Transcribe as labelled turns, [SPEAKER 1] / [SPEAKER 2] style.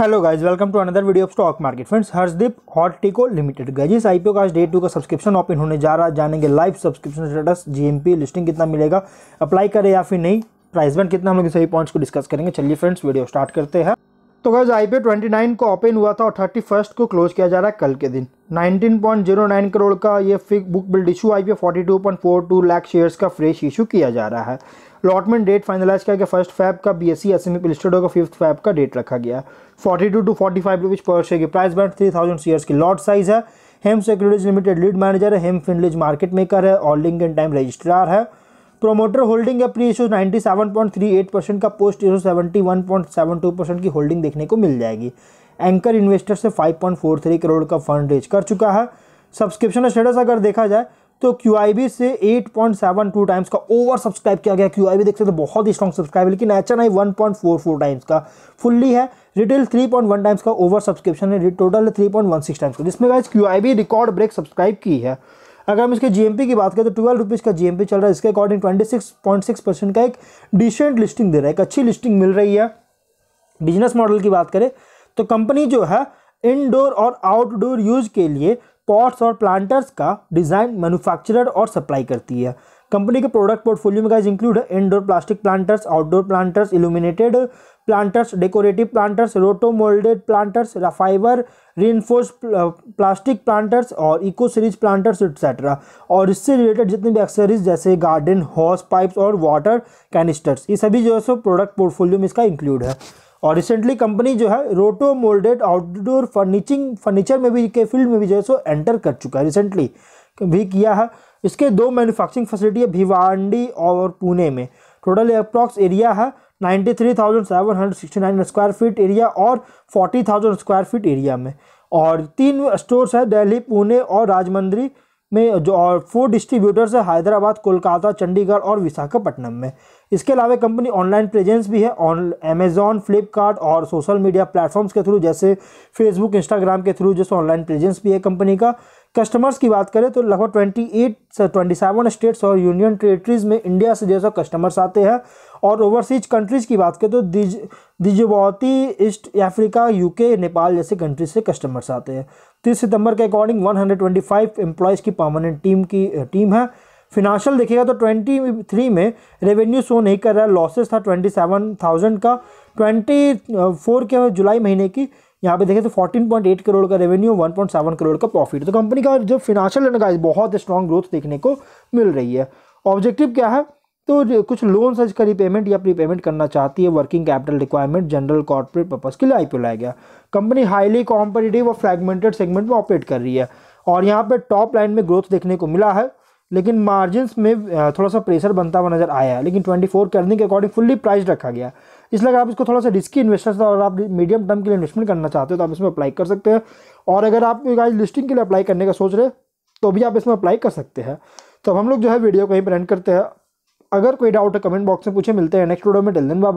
[SPEAKER 1] hello guys welcome to another video of stock market friends Harshdeep Hortico limited guys इस IPO का आज day two का subscription open होने जा रहा है जानेंगे live subscription status GMP listing कितना मिलेगा अप्लाई करें या फिर नहीं प्राइस बैंड कितना हम लोग सही पॉइंट्स को डिस्कस करेंगे चलिए फ्रेंड्स वीडियो स्टार्ट करते हैं तो guys I P twenty nine को ओपन हुआ था और थर्टी फर्स्ट को क्लोज किया जा रहा है कल के दिन nineteen point zero nine crore का ये फिक book build issue I P forty two point four two lakh shares का फ्रेश इशू किया जा रहा है अलॉटमेंट डेट फाइनलाइज किया गया फर्स्ट फैब का B S C S M E listed होगा फिफ्थ फैब का डेट रखा गया forty two to forty five rupees पर शेयर की price band three thousand shares की लॉट साइज है Hem securities limited lead manager है हेम फिनलिज मार्केट मेकर है और लिंक एंड टाइम रजिस्ट्रार है प्रोमोटर होल्डिंग अपनी इशू एट परसेंट का पोस्ट इशू टू परसेंट की होल्डिंग देखने को मिल जाएगी एंकर इन्वेस्टर से 5.43 करोड़ का फंड रेज कर चुका है सब्सक्रिप्शन स्टेटस अगर देखा जाए तो क्यू से 8.72 टाइम्स का ओवर सब्सक्राइब किया गया क्यू देख सकते हो तो बहुत ही स्ट्रॉन्ग सब्सक्राइब लेकिन H N I one times का फुल्ली है रिटेल 3.1 टाइम्स का ओवर सब्सक्रिप्शन है टोटल सिक्स टाइम्स का जिसमें I B record break subscribe की है अगर हम इसके जीएमपी की बात करें तो ट्वेल्व रुपीज़ का जीएमपी चल रहा है इसके according twenty six point six percent का एक डिसेंट लिस्टिंग दे रहा है एक अच्छी लिस्टिंग मिल रही है बिजनेस मॉडल की बात करें तो कंपनी जो है इनडोर और आउटडोर यूज के लिए पॉट्स और प्लांटर्स का डिज़ाइन मैन्युफैक्चरर और सप्लाई करती है कंपनी के प्रोडक्ट पोर्टफोलियो में गाइज इंक्लूड है indoor plastic planters outdoor planters illuminated planters decorative planters roto moulded planters fibre reinforce plastic planters और इको सीरीज प्लांटर्स एक्सेट्रा और इससे रिलेटेड जितने भी एक्सेसरीज जैसे गार्डन हॉस पाइप्स और वाटर कैनिस्टर्स ये सभी जो है सो प्रोडक्ट पोर्टफोलियो में इसका इंक्लूड है और रिसेंटली कंपनी जो है रोटो मोल्डेड आउटडोर फर्निचिंग फर्नीचर में भी के फील्ड में भी जो है सो एंटर कर चुका है रिसेंटली भी किया है इसके दो मैन्युफैक्चरिंग फैसिलिटी है भिवांडी और पुणे में टोटल अप्रॉक्स एरिया है 93,769 स्क्वायर फीट एरिया और 40,000 स्क्वायर फीट एरिया में और तीन स्टोर्स है दिल्ली पुणे और राजमंद्री में जो और फोर डिस्ट्रीब्यूटर्स है हैदराबाद कोलकाता चंडीगढ़ और विशाखापट्टनम में इसके अलावा कंपनी ऑनलाइन प्रेजेंस भी है ऑन अमेजॉन फ्लिपकार्ट और सोशल मीडिया प्लेटफॉर्म्स के थ्रू जैसे फेसबुक इंस्टाग्राम के थ्रू जैसे ऑनलाइन प्रेजेंस भी है कंपनी का कस्टमर्स की बात करें तो लगभग twenty eight twenty seven states और यूनियन टेरेटरीज में इंडिया से जैसा कस्टमर्स आते हैं और ओवरसीज कंट्रीज़ की बात करें तो दिज Djibouti East Africa UK Nepal जैसे कंट्रीज से कस्टमर्स आते हैं तीस सितंबर के अकॉर्डिंग 125 एम्प्लॉयज़ की परमानेंट टीम की टीम है फिनांशियल देखिएगा तो 23 में रेवेन्यू शो नहीं कर रहा लॉसेस था 27,000 का 24 के जुलाई महीने की यहाँ पे देखें तो 14.8 करोड़ का रेवेन्यू 1.7 करोड़ का प्रॉफिट तो कंपनी का जो फिनेंशियल रन बहुत स्ट्रॉन्ग ग्रोथ देखने को मिल रही है ऑब्जेक्टिव क्या है तो कुछ लोन्स का रिपेमेंट या प्रीपेमेंट करना चाहती है working capital requirement general corporate purpose के लिए पी लाया गया कंपनी हाईली कॉम्पिटेटिव और फ्रेगमेंटेड सेगमेंट में ऑपरेट कर रही है और यहाँ पर टॉप लाइन में ग्रोथ देखने को मिला है लेकिन मार्जिन में थोड़ा सा प्रेशर बनता हुआ नजर आया लेकिन 24 फोर के अकॉर्डिंग फुल्ली प्राइस रखा गया इसलिए अगर आप इसको थोड़ा सा रिस्की इन्वेस्टर्स और आप मीडियम टर्म के लिए इन्वेस्टमेंट करना चाहते हो तो आप इसमें अप्लाई कर सकते हैं और अगर आप आज लिस्टिंग के लिए अप्लाई करने का सोच रहे तो भी आप इसमें अप्लाई कर सकते हैं तो हम लोग जो है वीडियो कहीं पर एंड करते हैं अगर कोई डाउट है कमेंट बॉक्स में पूछे मिलते हैं नेक्स्ट वीडियो में टिल दिन